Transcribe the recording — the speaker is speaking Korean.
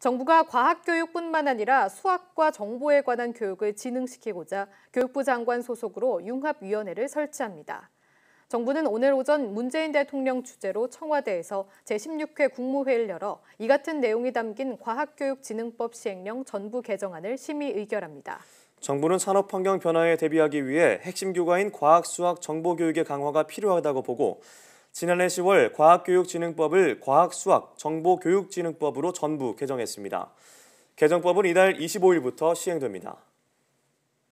정부가 과학교육뿐만 아니라 수학과 정보에 관한 교육을 진흥시키고자 교육부 장관 소속으로 융합위원회를 설치합니다. 정부는 오늘 오전 문재인 대통령 주재로 청와대에서 제16회 국무회의를 열어 이 같은 내용이 담긴 과학교육진흥법 시행령 전부 개정안을 심의 의결합니다. 정부는 산업 환경 변화에 대비하기 위해 핵심 교과인 과학, 수학, 정보 교육의 강화가 필요하다고 보고 지난해 10월 과학교육진흥법을 과학수학 정보교육진흥법으로 전부 개정했습니다. 개정법은 이달 25일부터 시행됩니다.